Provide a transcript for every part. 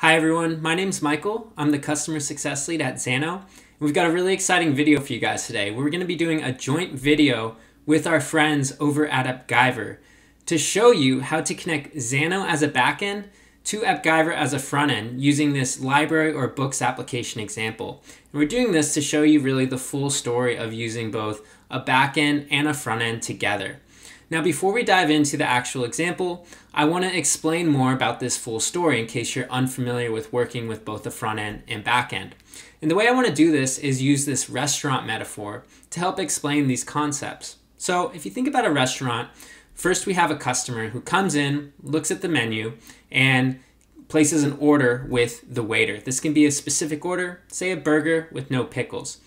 Hi everyone, my name's Michael. I'm the Customer Success Lead at Zano. And we've got a really exciting video for you guys today. We're gonna to be doing a joint video with our friends over at AppGyver to show you how to connect Zano as a backend to AppGyver as a front end using this library or books application example. And we're doing this to show you really the full story of using both a backend and a front end together. Now, before we dive into the actual example, I want to explain more about this full story in case you're unfamiliar with working with both the front end and back end. And the way I want to do this is use this restaurant metaphor to help explain these concepts. So, if you think about a restaurant, first we have a customer who comes in, looks at the menu, and places an order with the waiter. This can be a specific order, say a burger with no pickles.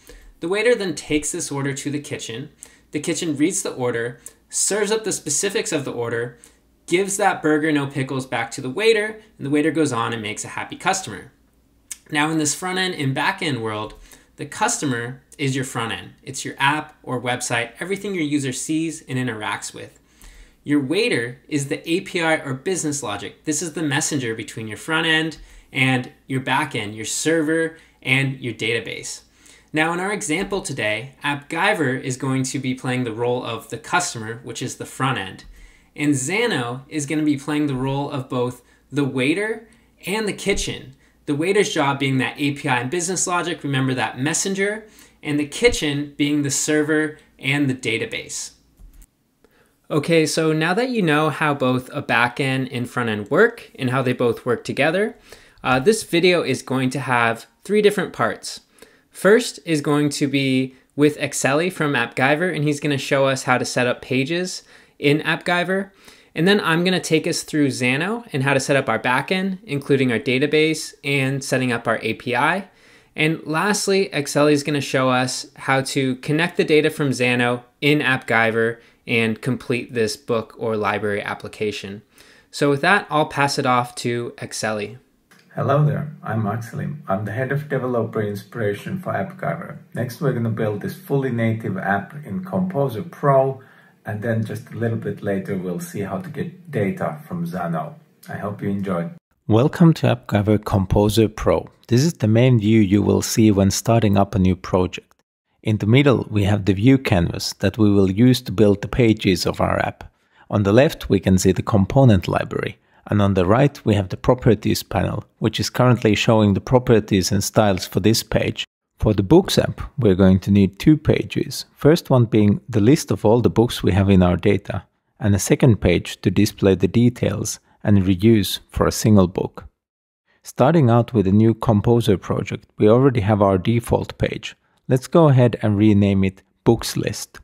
The waiter then takes this order to the kitchen. The kitchen reads the order, serves up the specifics of the order, gives that burger no pickles back to the waiter, and the waiter goes on and makes a happy customer. Now, in this front end and back end world, the customer is your front end. It's your app or website, everything your user sees and interacts with. Your waiter is the API or business logic. This is the messenger between your front end and your back end, your server and your database. Now in our example today, AppGyver is going to be playing the role of the customer, which is the front end. And Xano is going to be playing the role of both the waiter and the kitchen. The waiter's job being that API and business logic, remember that messenger, and the kitchen being the server and the database. Okay, so now that you know how both a backend and front end work and how they both work together, uh, this video is going to have three different parts. First is going to be with Excelli from AppGyver, and he's going to show us how to set up pages in AppGyver. And then I'm going to take us through Xano and how to set up our backend, including our database and setting up our API. And lastly, Excelli is going to show us how to connect the data from Xano in AppGyver and complete this book or library application. So with that, I'll pass it off to Excelli. Hello there, I'm Axelim. I'm the head of developer inspiration for AppGyver. Next we're going to build this fully native app in Composer Pro and then just a little bit later we'll see how to get data from Xano. I hope you enjoy. Welcome to AppGyver Composer Pro. This is the main view you will see when starting up a new project. In the middle we have the view canvas that we will use to build the pages of our app. On the left we can see the component library. And on the right, we have the properties panel, which is currently showing the properties and styles for this page. For the Books app, we're going to need two pages. First one being the list of all the books we have in our data, and a second page to display the details and reuse for a single book. Starting out with a new Composer project, we already have our default page. Let's go ahead and rename it Books List.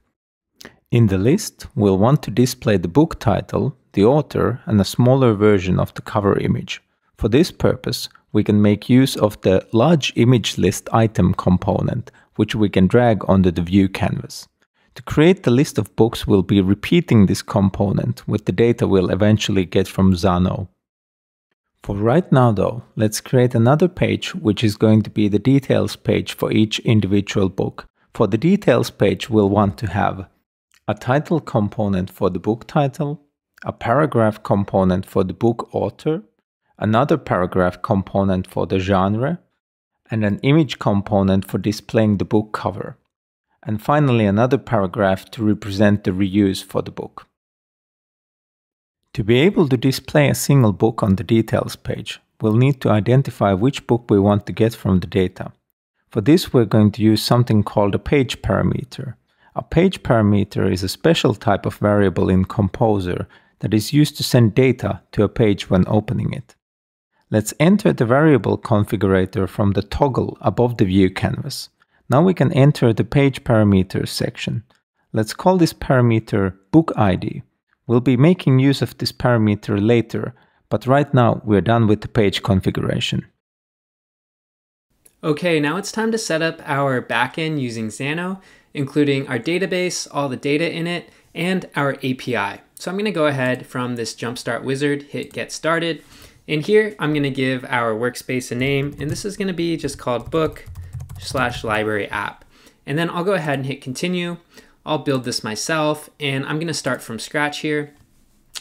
In the list, we'll want to display the book title, the author, and a smaller version of the cover image. For this purpose, we can make use of the large image list item component, which we can drag onto the view canvas. To create the list of books, we'll be repeating this component with the data we'll eventually get from Zano. For right now though, let's create another page which is going to be the details page for each individual book. For the details page, we'll want to have a title component for the book title, a paragraph component for the book author, another paragraph component for the genre, and an image component for displaying the book cover, and finally another paragraph to represent the reuse for the book. To be able to display a single book on the details page, we'll need to identify which book we want to get from the data. For this, we're going to use something called a page parameter. A page parameter is a special type of variable in Composer that is used to send data to a page when opening it. Let's enter the variable configurator from the toggle above the view canvas. Now we can enter the page parameters section. Let's call this parameter book ID. We'll be making use of this parameter later, but right now we're done with the page configuration. Okay, now it's time to set up our backend using Xano, including our database, all the data in it, and our API. So I'm gonna go ahead from this jumpstart wizard, hit get started. And here I'm gonna give our workspace a name, and this is gonna be just called book slash library app. And then I'll go ahead and hit continue. I'll build this myself, and I'm gonna start from scratch here.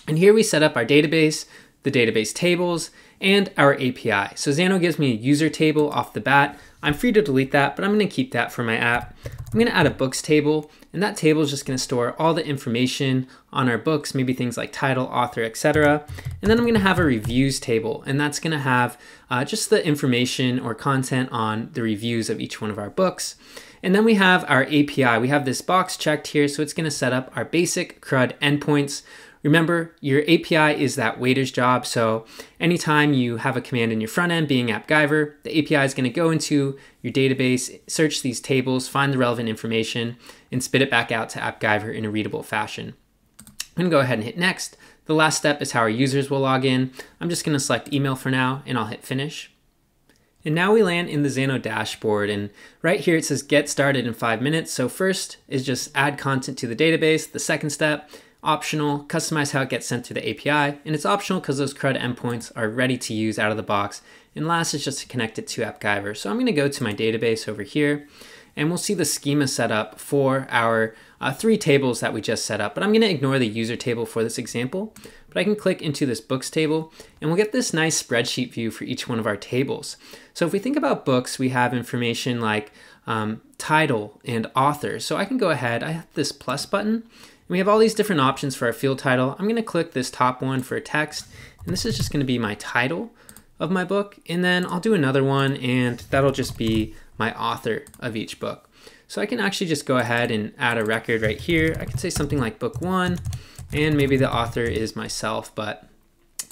And here we set up our database, the database tables, and our API. So Xano gives me a user table off the bat. I'm free to delete that, but I'm gonna keep that for my app. I'm gonna add a books table, and that table is just gonna store all the information on our books, maybe things like title, author, etc. And then I'm gonna have a reviews table, and that's gonna have uh, just the information or content on the reviews of each one of our books. And then we have our API. We have this box checked here, so it's gonna set up our basic CRUD endpoints Remember, your API is that waiter's job, so anytime you have a command in your front end, being AppGyver, the API is going to go into your database, search these tables, find the relevant information, and spit it back out to AppGyver in a readable fashion. I'm going to go ahead and hit next. The last step is how our users will log in. I'm just going to select email for now, and I'll hit finish. And now we land in the Xano dashboard and right here it says get started in five minutes. So first is just add content to the database. The second step optional, customize how it gets sent through the API, and it's optional because those CRUD endpoints are ready to use out of the box. And last is just to connect it to AppGyver. So I'm gonna go to my database over here and we'll see the schema set up for our uh, three tables that we just set up, but I'm gonna ignore the user table for this example, but I can click into this books table and we'll get this nice spreadsheet view for each one of our tables. So if we think about books, we have information like um, title and author. So I can go ahead, I have this plus button, we have all these different options for our field title. I'm going to click this top one for text, and this is just going to be my title of my book. And then I'll do another one, and that'll just be my author of each book. So I can actually just go ahead and add a record right here. I can say something like book one, and maybe the author is myself, but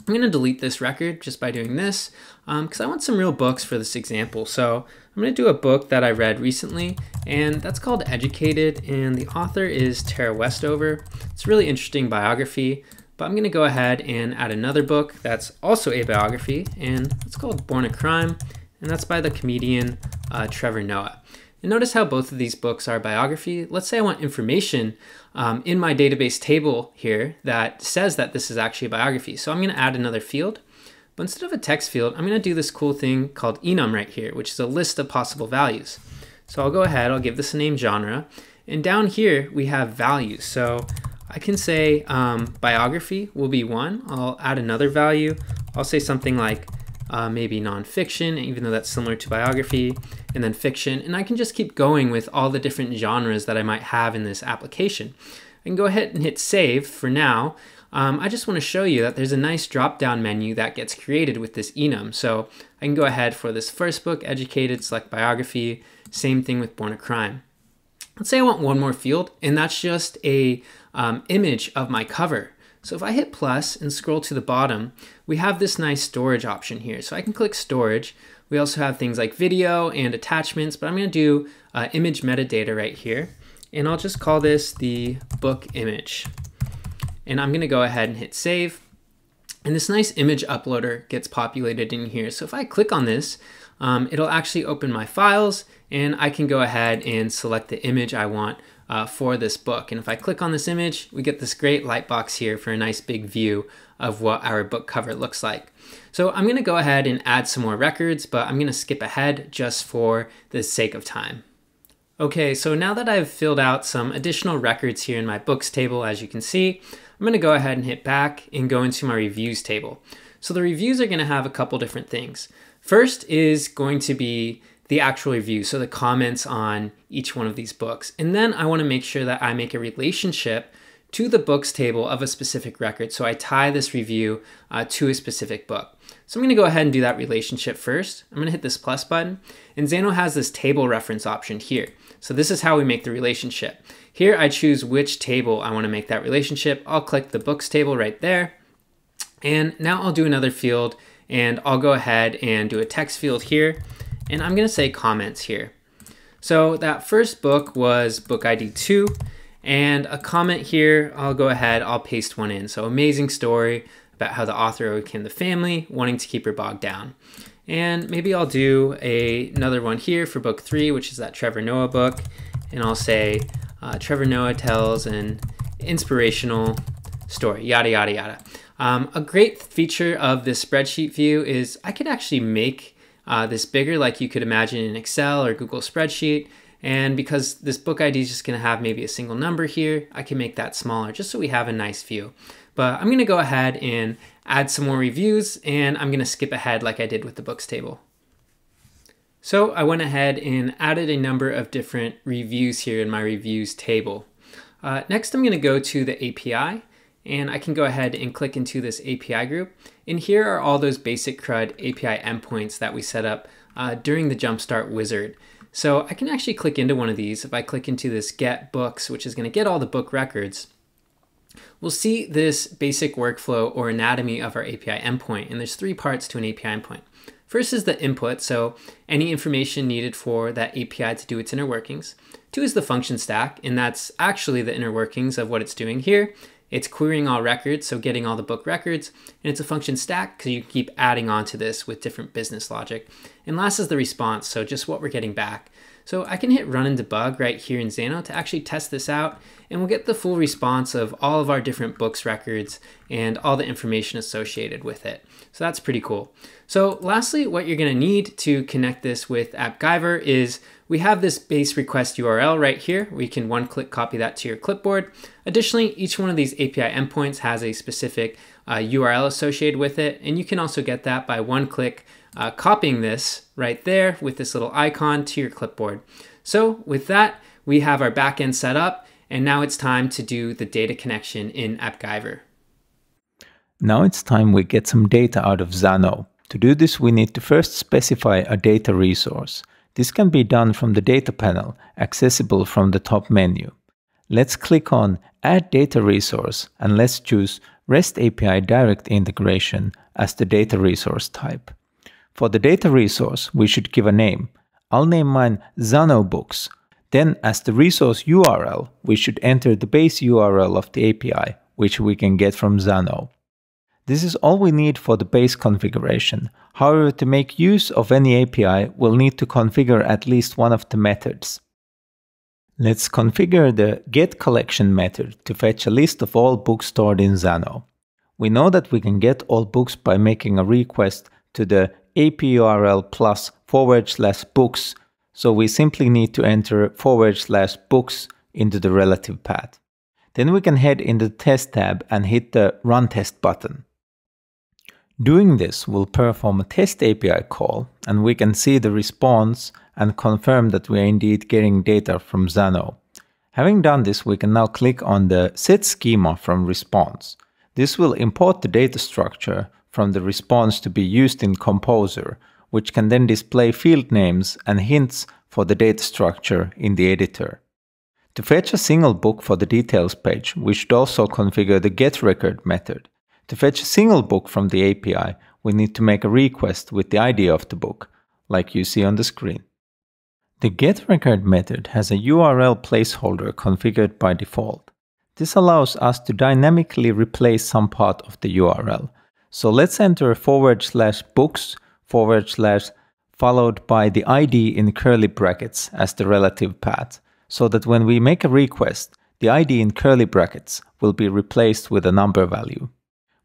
I'm gonna delete this record just by doing this because um, I want some real books for this example. So I'm going to do a book that I read recently, and that's called Educated, and the author is Tara Westover. It's a really interesting biography, but I'm going to go ahead and add another book that's also a biography, and it's called Born a Crime, and that's by the comedian uh, Trevor Noah. And notice how both of these books are biography. Let's say I want information um, in my database table here that says that this is actually a biography. So I'm going to add another field. But instead of a text field, I'm going to do this cool thing called enum right here, which is a list of possible values. So I'll go ahead, I'll give this a name genre. And down here, we have values. So I can say um, biography will be one. I'll add another value. I'll say something like uh, maybe nonfiction, even though that's similar to biography, and then fiction. And I can just keep going with all the different genres that I might have in this application. I can go ahead and hit save for now um, I just want to show you that there's a nice drop-down menu that gets created with this enum. So I can go ahead for this first book, Educated, Select Biography, same thing with Born a Crime. Let's say I want one more field, and that's just a um, image of my cover. So if I hit plus and scroll to the bottom, we have this nice storage option here. So I can click storage. We also have things like video and attachments, but I'm gonna do uh, image metadata right here. And I'll just call this the book image and I'm gonna go ahead and hit save. And this nice image uploader gets populated in here. So if I click on this, um, it'll actually open my files and I can go ahead and select the image I want uh, for this book. And if I click on this image, we get this great light box here for a nice big view of what our book cover looks like. So I'm gonna go ahead and add some more records, but I'm gonna skip ahead just for the sake of time. Okay, so now that I've filled out some additional records here in my books table, as you can see, I'm gonna go ahead and hit back and go into my reviews table. So the reviews are gonna have a couple different things. First is going to be the actual review, so the comments on each one of these books. And then I wanna make sure that I make a relationship to the books table of a specific record. So I tie this review uh, to a specific book. So I'm gonna go ahead and do that relationship first. I'm gonna hit this plus button, and Xano has this table reference option here. So this is how we make the relationship. Here I choose which table I wanna make that relationship. I'll click the books table right there. And now I'll do another field and I'll go ahead and do a text field here. And I'm gonna say comments here. So that first book was book ID two and a comment here, I'll go ahead, I'll paste one in. So amazing story about how the author overcame the family wanting to keep her bogged down. And maybe I'll do a, another one here for book three, which is that Trevor Noah book. And I'll say uh, Trevor Noah tells an inspirational story, yada, yada, yada. Um, a great feature of this spreadsheet view is I could actually make uh, this bigger like you could imagine in Excel or Google spreadsheet. And because this book ID is just gonna have maybe a single number here, I can make that smaller just so we have a nice view. But I'm gonna go ahead and add some more reviews and I'm gonna skip ahead like I did with the books table. So I went ahead and added a number of different reviews here in my reviews table. Uh, next, I'm gonna go to the API and I can go ahead and click into this API group. And here are all those basic CRUD API endpoints that we set up uh, during the Jumpstart Wizard. So I can actually click into one of these. If I click into this get books, which is gonna get all the book records, We'll see this basic workflow or anatomy of our API endpoint, and there's three parts to an API endpoint. First is the input, so any information needed for that API to do its inner workings. Two is the function stack, and that's actually the inner workings of what it's doing here. It's querying all records, so getting all the book records, and it's a function stack because you keep adding on to this with different business logic. And last is the response, so just what we're getting back. So I can hit run and debug right here in Xano to actually test this out and we'll get the full response of all of our different books records and all the information associated with it. So that's pretty cool. So lastly, what you're gonna need to connect this with AppGyver is we have this base request URL right here. We can one click copy that to your clipboard. Additionally, each one of these API endpoints has a specific uh, URL associated with it. And you can also get that by one click uh, copying this right there with this little icon to your clipboard. So with that, we have our backend set up and now it's time to do the data connection in AppGyver. Now it's time we get some data out of Zano. To do this, we need to first specify a data resource. This can be done from the data panel, accessible from the top menu. Let's click on Add Data Resource and let's choose REST API Direct Integration as the data resource type. For the data resource, we should give a name. I'll name mine Zano Books. Then as the resource URL, we should enter the base URL of the API, which we can get from Zano. This is all we need for the base configuration. However, to make use of any API, we'll need to configure at least one of the methods. Let's configure the getCollection method to fetch a list of all books stored in Zano. We know that we can get all books by making a request to the apurl plus forward slash books. So we simply need to enter forward slash books into the relative path. Then we can head in the test tab and hit the run test button. Doing this will perform a test API call and we can see the response and confirm that we are indeed getting data from Zano. Having done this, we can now click on the set schema from response. This will import the data structure from the response to be used in Composer, which can then display field names and hints for the data structure in the editor. To fetch a single book for the details page, we should also configure the getRecord method. To fetch a single book from the API, we need to make a request with the ID of the book, like you see on the screen. The getRecord method has a URL placeholder configured by default. This allows us to dynamically replace some part of the URL, so let's enter forward slash books forward slash followed by the ID in curly brackets as the relative path, so that when we make a request, the ID in curly brackets will be replaced with a number value.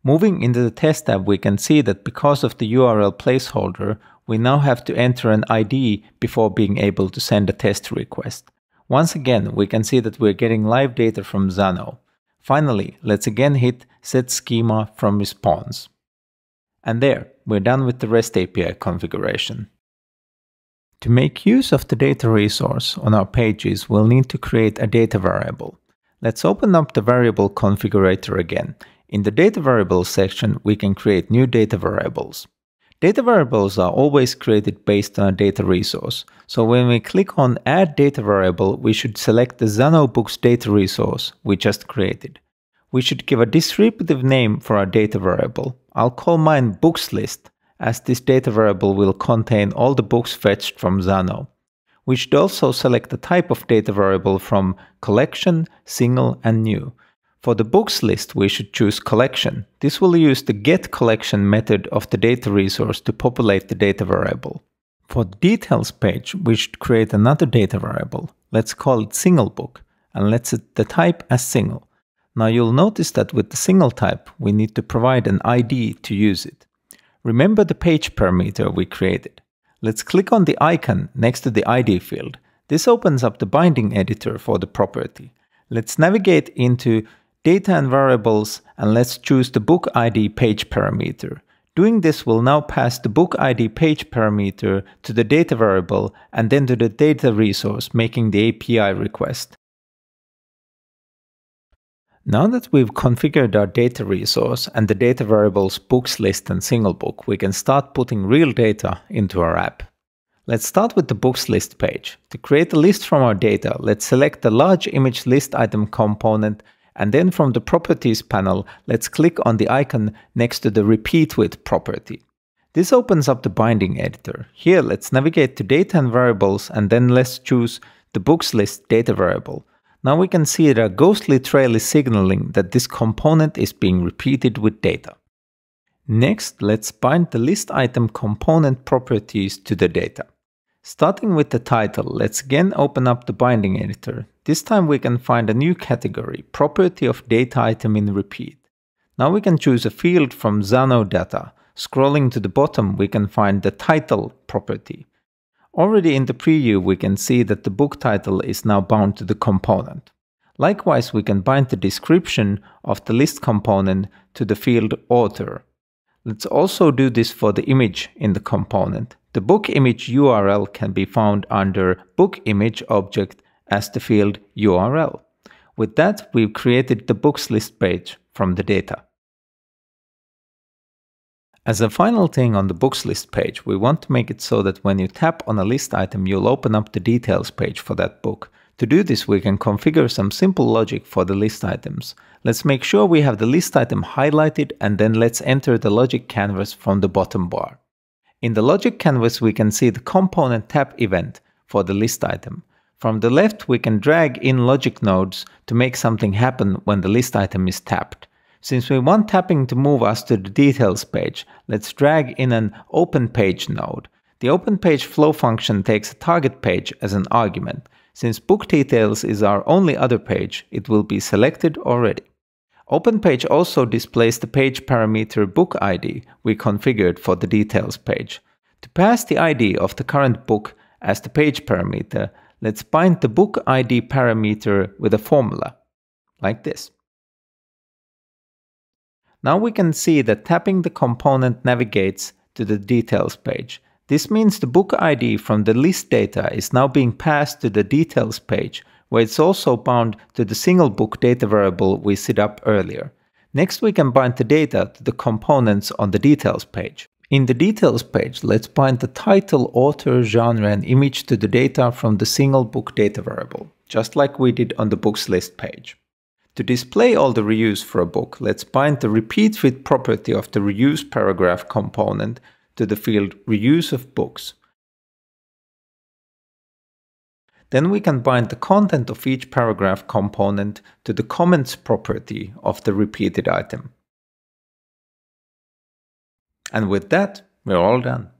Moving into the test tab, we can see that because of the URL placeholder, we now have to enter an ID before being able to send a test request. Once again, we can see that we're getting live data from Zano. Finally, let's again hit set schema from response. And there, we're done with the REST API configuration. To make use of the data resource on our pages, we'll need to create a data variable. Let's open up the variable configurator again. In the data variables section, we can create new data variables. Data variables are always created based on a data resource. So when we click on add data variable, we should select the Zano books data resource we just created we should give a descriptive name for our data variable. I'll call mine books list, as this data variable will contain all the books fetched from Zano. We should also select the type of data variable from collection, single, and new. For the books list, we should choose collection. This will use the get collection method of the data resource to populate the data variable. For the details page, we should create another data variable. Let's call it single book and let's set the type as single. Now you'll notice that with the single type, we need to provide an ID to use it. Remember the page parameter we created. Let's click on the icon next to the ID field. This opens up the binding editor for the property. Let's navigate into data and variables and let's choose the book ID page parameter. Doing this will now pass the book ID page parameter to the data variable and then to the data resource making the API request. Now that we've configured our data resource and the data variables books list and single book, we can start putting real data into our app. Let's start with the books list page. To create a list from our data, let's select the large image list item component and then from the properties panel, let's click on the icon next to the repeat with property. This opens up the binding editor. Here, let's navigate to data and variables and then let's choose the books list data variable. Now we can see that a ghostly trail is signaling that this component is being repeated with data. Next, let's bind the list item component properties to the data. Starting with the title, let's again open up the binding editor. This time we can find a new category, property of data item in repeat. Now we can choose a field from Zano data. Scrolling to the bottom, we can find the title property. Already in the preview we can see that the book title is now bound to the component. Likewise, we can bind the description of the list component to the field author. Let's also do this for the image in the component. The book image URL can be found under book image object as the field URL. With that, we've created the books list page from the data. As a final thing on the books list page, we want to make it so that when you tap on a list item, you'll open up the details page for that book. To do this, we can configure some simple logic for the list items. Let's make sure we have the list item highlighted and then let's enter the logic canvas from the bottom bar. In the logic canvas, we can see the component tap event for the list item. From the left, we can drag in logic nodes to make something happen when the list item is tapped. Since we want tapping to move us to the details page, let's drag in an open page node. The open page flow function takes a target page as an argument. Since book details is our only other page, it will be selected already. Open page also displays the page parameter book ID we configured for the details page. To pass the ID of the current book as the page parameter, let's bind the book ID parameter with a formula, like this. Now we can see that tapping the component navigates to the details page. This means the book ID from the list data is now being passed to the details page, where it's also bound to the single book data variable we set up earlier. Next we can bind the data to the components on the details page. In the details page, let's bind the title, author, genre and image to the data from the single book data variable, just like we did on the books list page. To display all the reuse for a book, let's bind the repeat fit property of the reuse paragraph component to the field reuse of books. Then we can bind the content of each paragraph component to the comments property of the repeated item. And with that, we're all done.